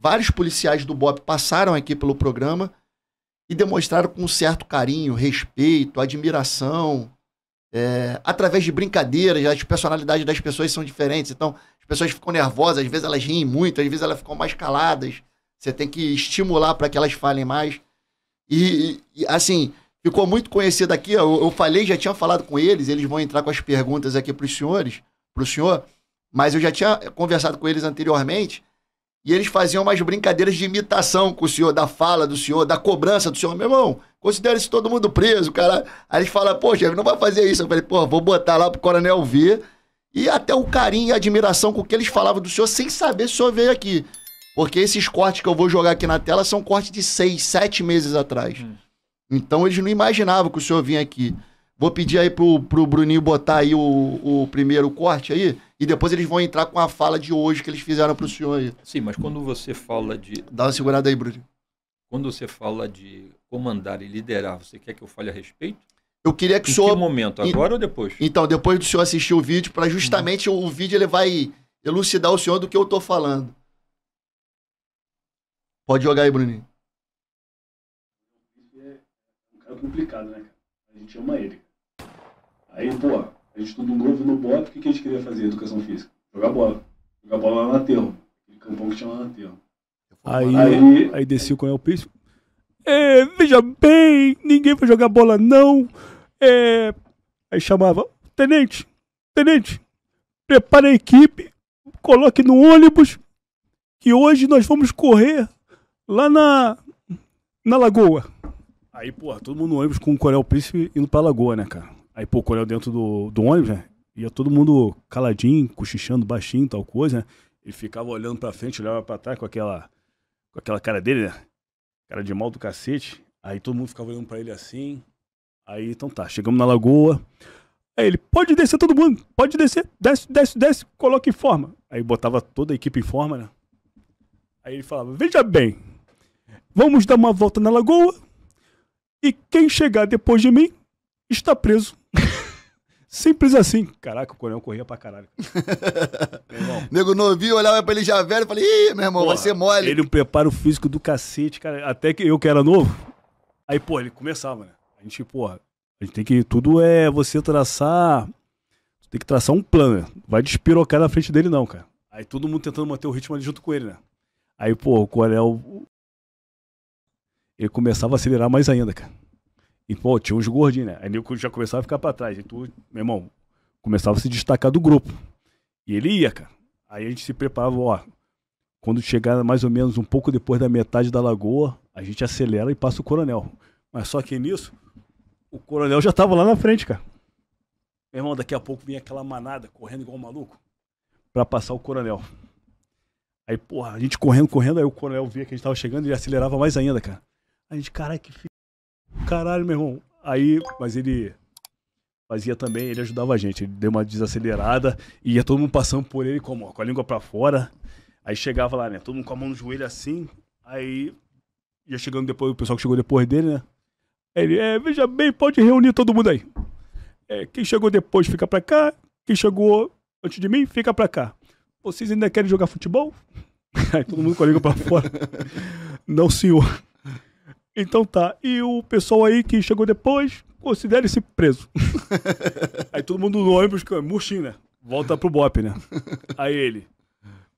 Vários policiais do BOP passaram aqui pelo programa e demonstraram com um certo carinho, respeito, admiração, é, através de brincadeiras, as personalidades das pessoas são diferentes, então as pessoas ficam nervosas, às vezes elas riem muito, às vezes elas ficam mais caladas, você tem que estimular para que elas falem mais. E, e, assim, ficou muito conhecido aqui, eu, eu, falei, já tinha falado com eles, eles vão entrar com as perguntas aqui para os senhores, para o senhor, mas eu já tinha conversado com eles anteriormente, e eles faziam umas brincadeiras de imitação com o senhor, da fala do senhor, da cobrança do senhor. Meu irmão, considera se todo mundo preso, cara. Aí eles falam, pô, chefe, não vai fazer isso. Eu falei, pô, vou botar lá pro coronel ver. E até o carinho e admiração com o que eles falavam do senhor, sem saber se o senhor veio aqui. Porque esses cortes que eu vou jogar aqui na tela são cortes de seis, sete meses atrás. Hum. Então eles não imaginavam que o senhor vinha aqui. Vou pedir aí pro, pro Bruninho botar aí o, o primeiro corte aí. E depois eles vão entrar com a fala de hoje que eles fizeram para o senhor aí. Sim, mas quando você fala de. Dá uma segurada aí, Bruno. Quando você fala de comandar e liderar, você quer que eu fale a respeito? Eu queria que em o senhor. Que momento? Agora e... ou depois? Então, depois do senhor assistir o vídeo, para justamente hum. o vídeo ele vai elucidar o senhor do que eu estou falando. Pode jogar aí, Bruninho. É um cara complicado, né, cara? A gente ama ele. Aí, pô, a gente todo novo no bote o que, que a gente queria fazer, educação física? Jogar bola. Jogar bola lá na aterro. Aquele campão que tinha lá na aterro. Aí, aí, aí com o Elpício É, veja bem, ninguém vai jogar bola não. É, aí chamava, tenente, tenente, prepara a equipe, coloque no ônibus, que hoje nós vamos correr lá na, na lagoa. Aí, porra, todo mundo no ônibus com o Coréu Príncipe indo pra lagoa, né, cara? Aí, pô, quando dentro do, do ônibus, né? Ia todo mundo caladinho, cochichando baixinho, tal coisa, né? Ele ficava olhando pra frente, olhava pra trás com aquela, com aquela cara dele, né? Cara de mal do cacete. Aí todo mundo ficava olhando pra ele assim. Aí, então tá, chegamos na lagoa. Aí ele, pode descer todo mundo, pode descer, desce, desce, desce, coloca em forma. Aí botava toda a equipe em forma, né? Aí ele falava, veja bem, vamos dar uma volta na lagoa e quem chegar depois de mim está preso. Simples assim. Caraca, o Coronel corria pra caralho. Nego novinho, olhava pra ele já velho e falei, ih, meu irmão, Porra, vai ser é mole. Ele um preparo físico do cacete, cara. Até que eu que era novo. Aí, pô, ele começava, né? A gente, porra, a gente tem que. Tudo é você traçar. Tem que traçar um plano, né? Vai despirocar na frente dele, não, cara. Aí todo mundo tentando manter o ritmo ali junto com ele, né? Aí, pô, o Coronel. Ele começava a acelerar mais ainda, cara. E, então, pô, tinha uns gordinhos, né? Aí eu já começava a ficar pra trás. então meu irmão, começava a se destacar do grupo. E ele ia, cara. Aí a gente se preparava, ó. Quando chegar mais ou menos um pouco depois da metade da lagoa, a gente acelera e passa o coronel. Mas só que nisso, o coronel já tava lá na frente, cara. Meu irmão, daqui a pouco vinha aquela manada correndo igual um maluco para passar o coronel. Aí, porra, a gente correndo, correndo, aí o coronel via que a gente tava chegando e acelerava mais ainda, cara. A gente, caralho, que caralho, meu irmão. Aí, mas ele fazia também, ele ajudava a gente. Ele deu uma desacelerada e ia todo mundo passando por ele como, com a língua para fora. Aí chegava lá, né? Todo mundo com a mão no joelho assim. Aí ia chegando depois, o pessoal que chegou depois dele, né? Ele, é, veja bem, pode reunir todo mundo aí. É, quem chegou depois fica pra cá, quem chegou antes de mim fica pra cá. Vocês ainda querem jogar futebol? Aí todo mundo com a língua pra fora. Não, senhor. Então tá. E o pessoal aí que chegou depois, considere-se preso. aí todo mundo no ônibus, que é murchinho, né? Volta pro BOP, né? Aí ele.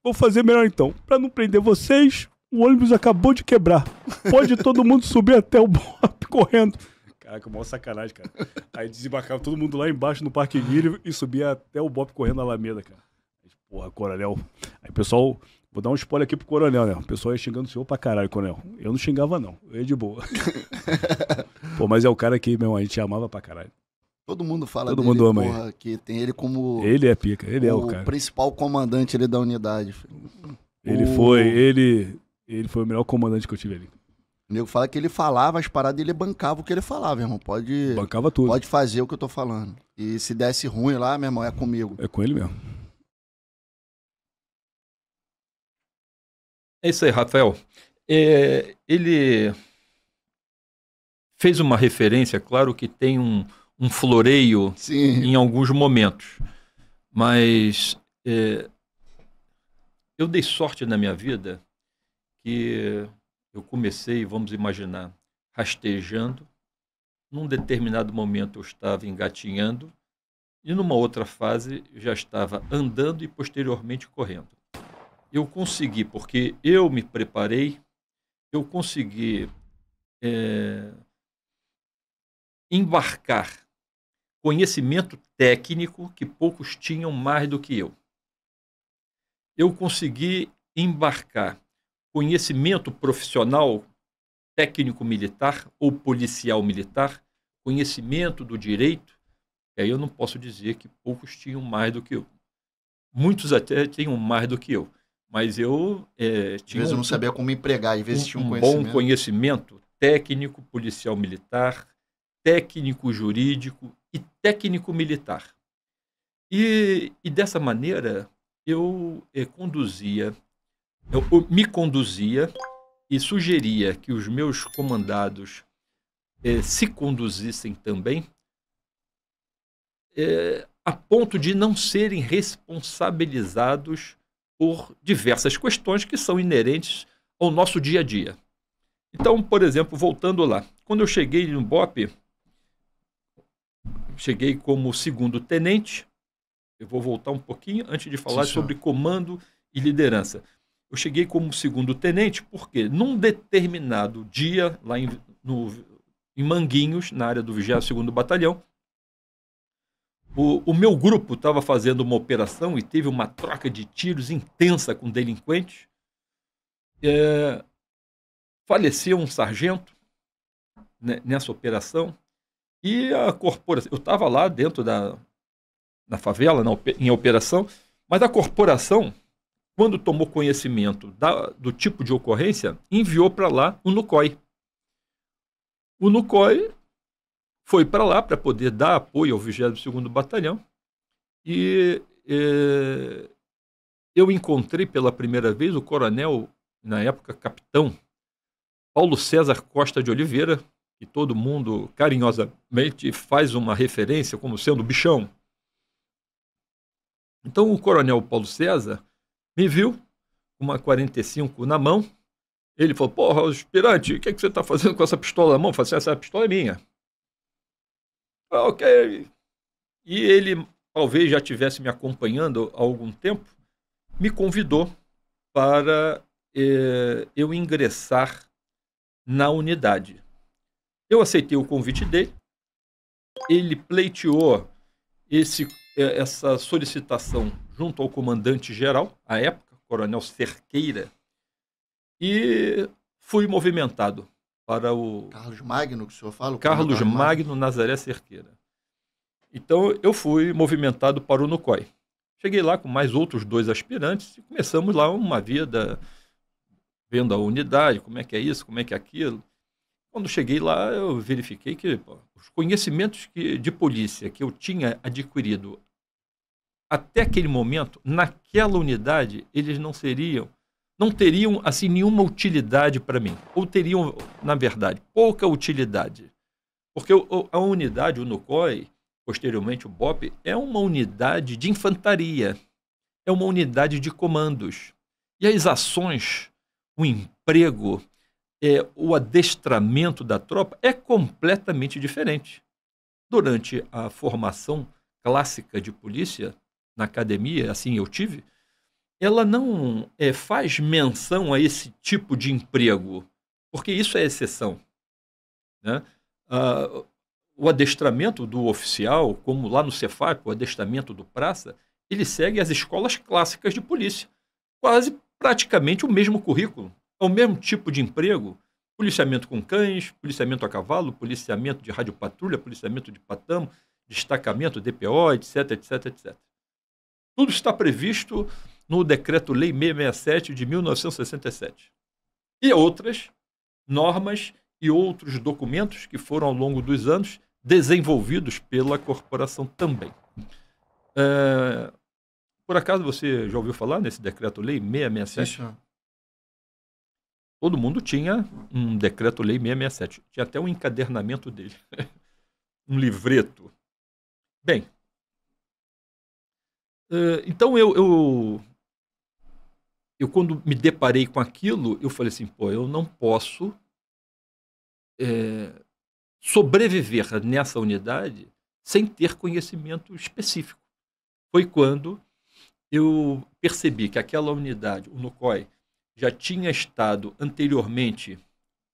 Vou fazer melhor então. Pra não prender vocês, o ônibus acabou de quebrar. Pode todo mundo subir até o BOP correndo. Caraca, maior sacanagem, cara. Aí desembarcava todo mundo lá embaixo no Parque Guilherme e subia até o BOP correndo na Alameda, cara. Porra, Coronel. Aí o pessoal Vou dar um spoiler aqui pro coronel, né? O pessoal ia xingando o senhor pra caralho, coronel. Eu não xingava, não. Eu ia de boa. Pô, mas é o cara que, meu, a gente amava pra caralho. Todo mundo fala Todo dele, mundo ama porra, ele. que tem ele como... Ele é pica, ele é o cara. O principal comandante ali da unidade. Ele o... foi, ele... Ele foi o melhor comandante que eu tive ali. O nego fala que ele falava as paradas e ele bancava o que ele falava, irmão. Pode... Bancava tudo. Pode fazer o que eu tô falando. E se desse ruim lá, meu irmão, é comigo. É com ele mesmo. É isso aí, Rafael. É, ele fez uma referência, claro que tem um, um floreio Sim. em alguns momentos, mas é, eu dei sorte na minha vida que eu comecei, vamos imaginar, rastejando. Num determinado momento eu estava engatinhando e numa outra fase já estava andando e posteriormente correndo eu consegui, porque eu me preparei, eu consegui é, embarcar conhecimento técnico que poucos tinham mais do que eu. Eu consegui embarcar conhecimento profissional técnico militar ou policial militar, conhecimento do direito, aí eu não posso dizer que poucos tinham mais do que eu. Muitos até tinham mais do que eu mas eu é, tinha. Às vezes um, eu não sabia como empregar, às vezes um, tinha um, um conhecimento. bom conhecimento técnico, policial militar, técnico jurídico e técnico militar. E, e dessa maneira eu é, conduzia, eu, eu, me conduzia e sugeria que os meus comandados é, se conduzissem também, é, a ponto de não serem responsabilizados por diversas questões que são inerentes ao nosso dia a dia. Então, por exemplo, voltando lá, quando eu cheguei no BOP, cheguei como segundo tenente. Eu vou voltar um pouquinho antes de falar Sim, sobre comando e liderança. Eu cheguei como segundo tenente porque num determinado dia lá em, no, em Manguinhos, na área do 22º Batalhão, o, o meu grupo estava fazendo uma operação e teve uma troca de tiros intensa com delinquentes. É, faleceu um sargento né, nessa operação e a corporação. Eu estava lá dentro da na favela, na, em operação, mas a corporação, quando tomou conhecimento da, do tipo de ocorrência, enviou para lá o NUCOI. O NUCOI foi para lá para poder dar apoio ao 22º Batalhão e eh, eu encontrei pela primeira vez o coronel, na época capitão, Paulo César Costa de Oliveira, que todo mundo carinhosamente faz uma referência como sendo bichão. Então o coronel Paulo César me viu com uma 45 na mão. Ele falou: Porra, aspirante, o que, é que você está fazendo com essa pistola na mão? Eu falei, essa pistola é minha. Ah, ok. E ele talvez já tivesse me acompanhando há algum tempo, me convidou para eh, eu ingressar na unidade. Eu aceitei o convite dele, ele pleiteou esse, eh, essa solicitação junto ao comandante-geral, à época, Coronel Cerqueira, e fui movimentado para o. Carlos Magno, que o senhor fala? O Carlos, Magno, Magno Nazaré Cerqueira. Então eu fui movimentado para o NUCOI. Cheguei lá com mais outros dois aspirantes e começamos lá uma vida vendo a unidade, como é que é isso, como é que é aquilo. Quando cheguei lá, eu verifiquei que pô, os conhecimentos que, de polícia que eu tinha adquirido até aquele momento, naquela unidade, eles não seriam não teriam assim nenhuma utilidade para mim, ou teriam, na verdade, pouca utilidade. Porque a unidade, o NUCOI, posteriormente o BOP, é uma unidade de infantaria, é uma unidade de comandos. E as ações, o emprego, é, o adestramento da tropa é completamente diferente. Durante a formação clássica de polícia, na academia, assim eu tive, ela não é, faz menção a esse tipo de emprego, porque isso é exceção. Né? Ah, o adestramento do oficial, como lá no Cefap, o adestramento do praça, ele segue as escolas clássicas de polícia. Quase praticamente o mesmo currículo, é o mesmo tipo de emprego. Policiamento com cães, policiamento a cavalo, policiamento de rádio patrulha policiamento de patamo, destacamento, DPO, etc, etc, etc. Tudo está previsto no Decreto-Lei 667 de 1967. E outras normas e outros documentos que foram ao longo dos anos desenvolvidos pela corporação também. É... Por acaso você já ouviu falar nesse decreto-lei 667? Sim, Todo mundo tinha um decreto-lei 667. Tinha até um encadernamento dele, um livreto. Bem, é, então eu, eu eu quando me deparei com aquilo, eu falei assim, pô, eu não posso é, sobreviver nessa unidade sem ter conhecimento específico. Foi quando eu percebi que aquela unidade, o NUCOI, já tinha estado anteriormente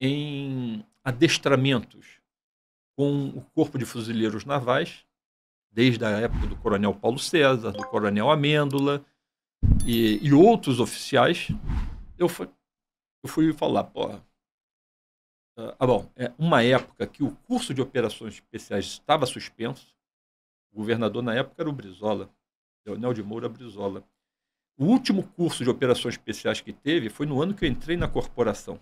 em adestramentos com o Corpo de Fuzileiros Navais, desde a época do Coronel Paulo César, do Coronel Amêndola, e, e outros oficiais, eu fui, eu fui falar, porra, ah, ah, bom, é uma época que o curso de operações especiais estava suspenso. O governador na época era o Brizola, Leonel de Moura Brizola. O último curso de operações especiais que teve foi no ano que eu entrei na corporação,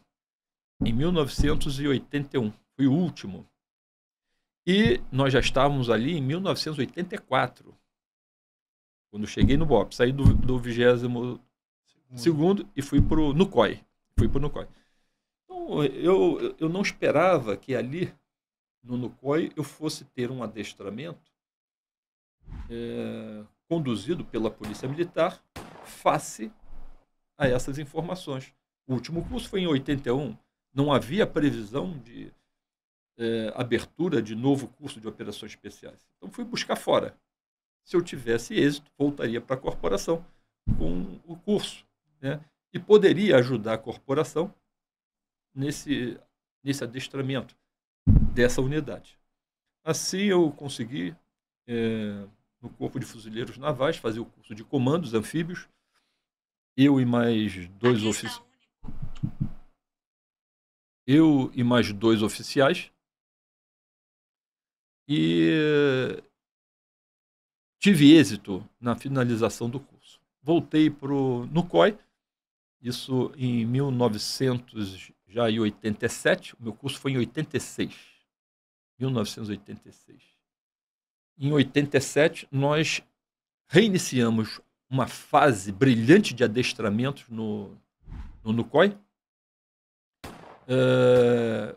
em 1981. Foi o último. E nós já estávamos ali em 1984. Quando cheguei no BOP, saí do, do 22 segundo e fui pro NUCOI. Fui pro NUCOI. Então, eu, eu não esperava que ali, no NUCOI, eu fosse ter um adestramento é, conduzido pela Polícia Militar face a essas informações. O último curso foi em 81. Não havia previsão de é, abertura de novo curso de operações especiais. Então, fui buscar fora se eu tivesse êxito, voltaria para a corporação com o curso. Né? E poderia ajudar a corporação nesse, nesse adestramento dessa unidade. Assim, eu consegui, é, no Corpo de Fuzileiros Navais, fazer o curso de comandos anfíbios. Eu e mais dois é oficiais. Eu e mais dois oficiais. E tive êxito na finalização do curso. Voltei para o COI, isso em 1987, o meu curso foi em 86. 1986. Em 87, nós reiniciamos uma fase brilhante de adestramentos no, no NUCOI, é,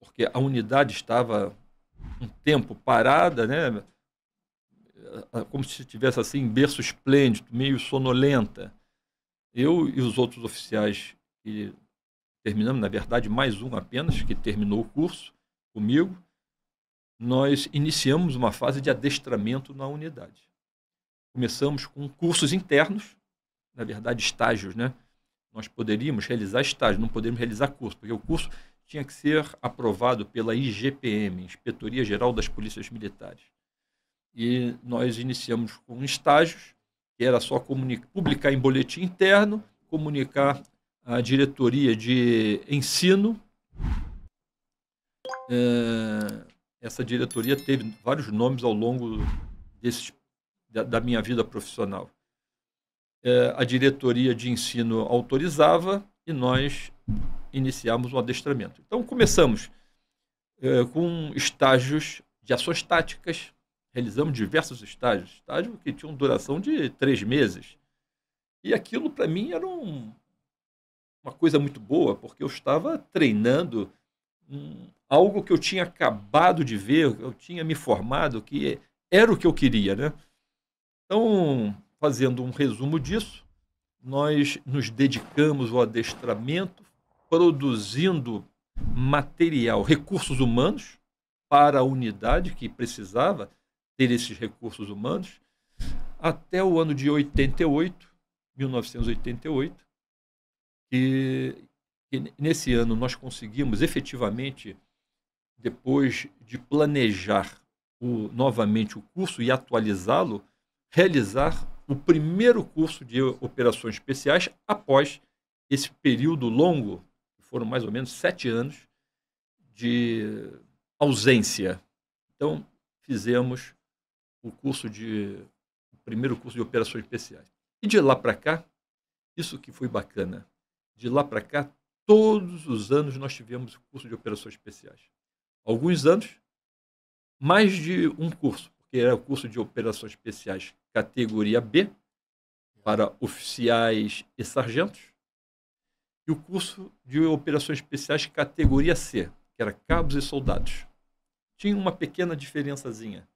porque a unidade estava um tempo parada, né? como se estivesse assim, em berço esplêndido, meio sonolenta. Eu e os outros oficiais que terminamos, na verdade, mais um apenas, que terminou o curso comigo, nós iniciamos uma fase de adestramento na unidade. Começamos com cursos internos, na verdade, estágios, né? Nós poderíamos realizar estágio, não poderíamos realizar curso, porque o curso tinha que ser aprovado pela IGPM, Inspetoria Geral das Polícias Militares e nós iniciamos com estágios, que era só publicar em boletim interno, comunicar à diretoria de ensino. É, essa diretoria teve vários nomes ao longo desse, da, da minha vida profissional. É, a diretoria de ensino autorizava e nós iniciamos um adestramento. Então, começamos é, com estágios de ações táticas, realizamos diversos estágios, estágios que tinham duração de três meses. E aquilo, para mim, era um, uma coisa muito boa, porque eu estava treinando um, algo que eu tinha acabado de ver, eu tinha me formado, que era o que eu queria. Né? Então, fazendo um resumo disso, nós nos dedicamos ao adestramento, produzindo material, recursos humanos para a unidade que precisava, ter esses recursos humanos, até o ano de 88, 1988, e, e nesse ano nós conseguimos efetivamente, depois de planejar o, novamente o curso e atualizá-lo, realizar o primeiro curso de operações especiais após esse período longo, que foram mais ou menos sete anos, de ausência. Então, fizemos o curso de o primeiro curso de operações especiais. E de lá para cá, isso que foi bacana. De lá para cá, todos os anos nós tivemos o curso de operações especiais. Alguns anos, mais de um curso, porque era o curso de operações especiais categoria B para oficiais e sargentos, e o curso de operações especiais categoria C, que era cabos e soldados. Tinha uma pequena diferençazinha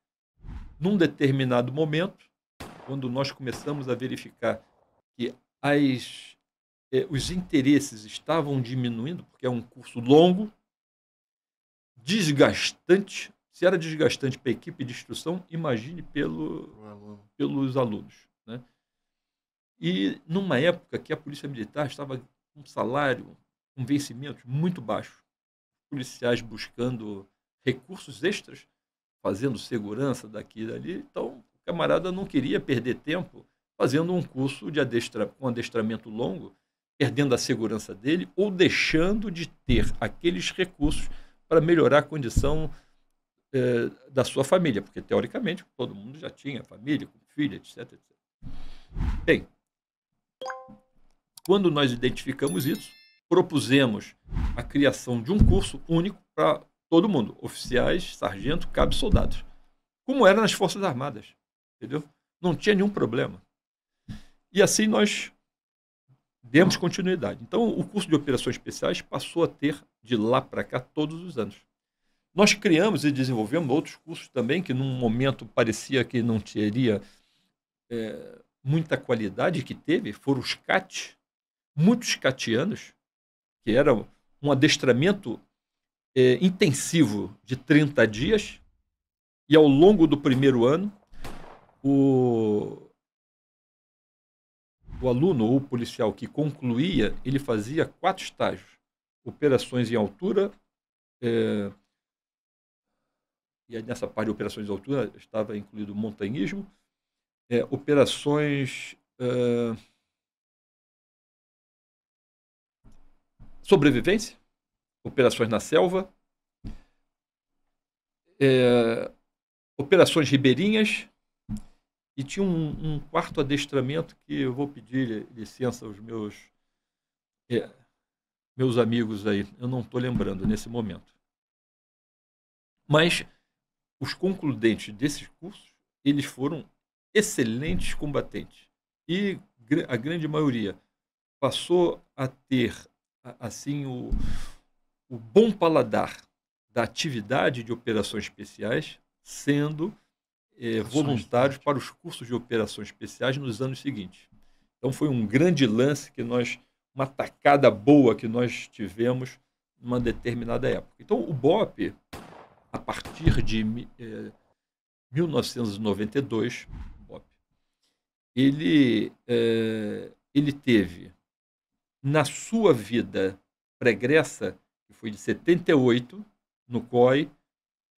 num determinado momento, quando nós começamos a verificar que as, eh, os interesses estavam diminuindo, porque é um curso longo, desgastante. Se era desgastante para a equipe de instrução, imagine pelo, aluno. pelos alunos. Né? E numa época que a Polícia Militar estava com um salário, um vencimento muito baixo, policiais buscando recursos extras fazendo segurança daqui e dali. Então, o camarada não queria perder tempo fazendo um curso de adestra, com adestramento longo, perdendo a segurança dele ou deixando de ter aqueles recursos para melhorar a condição eh, da sua família, porque teoricamente todo mundo já tinha família, filha, etc, etc. Bem, quando nós identificamos isso, propusemos a criação de um curso único para todo mundo, oficiais, sargento, cabos, soldados. Como era nas Forças Armadas, entendeu? Não tinha nenhum problema. E assim nós demos continuidade. Então, o curso de operações especiais passou a ter, de lá para cá, todos os anos. Nós criamos e desenvolvemos outros cursos também, que num momento parecia que não teria é, muita qualidade, que teve, foram os CAT, muitos catianos, que era um adestramento é, intensivo de 30 dias e ao longo do primeiro ano o, o aluno ou policial que concluía ele fazia quatro estágios operações em altura é, e aí nessa parte de operações de altura estava incluído montanhismo é, operações é, sobrevivência operações na selva, é, operações ribeirinhas, e tinha um, um, quarto adestramento que eu vou pedir licença aos meus, é, meus amigos aí, eu não estou lembrando nesse momento. Mas os concludentes desses cursos, eles foram excelentes combatentes. E a grande maioria passou a ter assim o, o bom paladar da atividade de operações especiais sendo eh, voluntários para os cursos de operações especiais nos anos seguintes. Então foi um grande lance que nós, uma tacada boa que nós tivemos numa determinada época. Então o BOP, a partir de eh, 1992, BOP, ele, eh, ele teve na sua vida pregressa que foi de 78 no COI,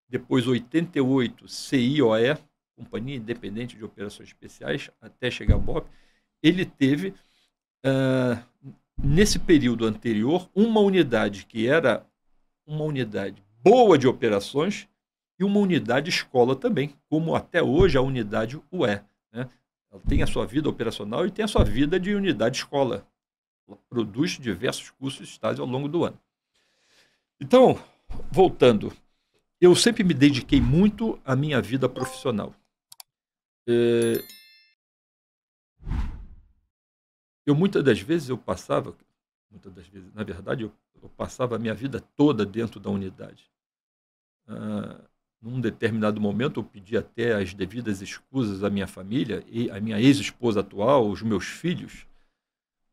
depois 88 CIOE, Companhia Independente de Operações Especiais, até chegar ao BOP, ele teve, uh, nesse período anterior, uma unidade que era uma unidade boa de operações e uma unidade escola também, como até hoje a unidade UE. Né? Ela tem a sua vida operacional e tem a sua vida de unidade escola. Ela produz diversos cursos e estágios ao longo do ano. Então, voltando, eu sempre me dediquei muito à minha vida profissional. É... Eu muitas das vezes eu passava, muitas das vezes, na verdade, eu, eu passava a minha vida toda dentro da unidade. Ah, num determinado momento, eu pedi até as devidas escusas à minha família e à minha ex-esposa atual, os meus filhos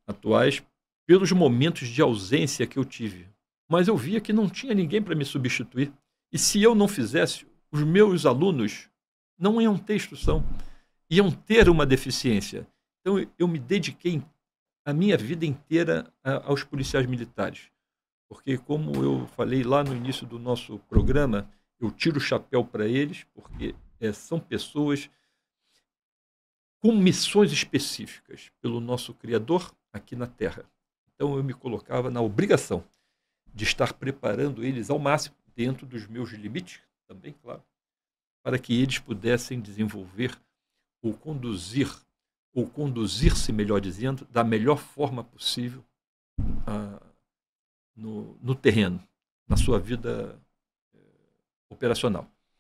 atuais, pelos momentos de ausência que eu tive mas eu via que não tinha ninguém para me substituir. E se eu não fizesse, os meus alunos não iam ter instrução, iam ter uma deficiência. Então eu me dediquei a minha vida inteira aos policiais militares. Porque, como eu falei lá no início do nosso programa, eu tiro o chapéu para eles, porque é, são pessoas com missões específicas pelo nosso Criador aqui na Terra. Então eu me colocava na obrigação de estar preparando eles ao máximo, dentro dos meus limites também, claro, para que eles pudessem desenvolver ou conduzir, ou conduzir-se, melhor dizendo, da melhor forma possível ah, no, no terreno, na sua vida eh, operacional.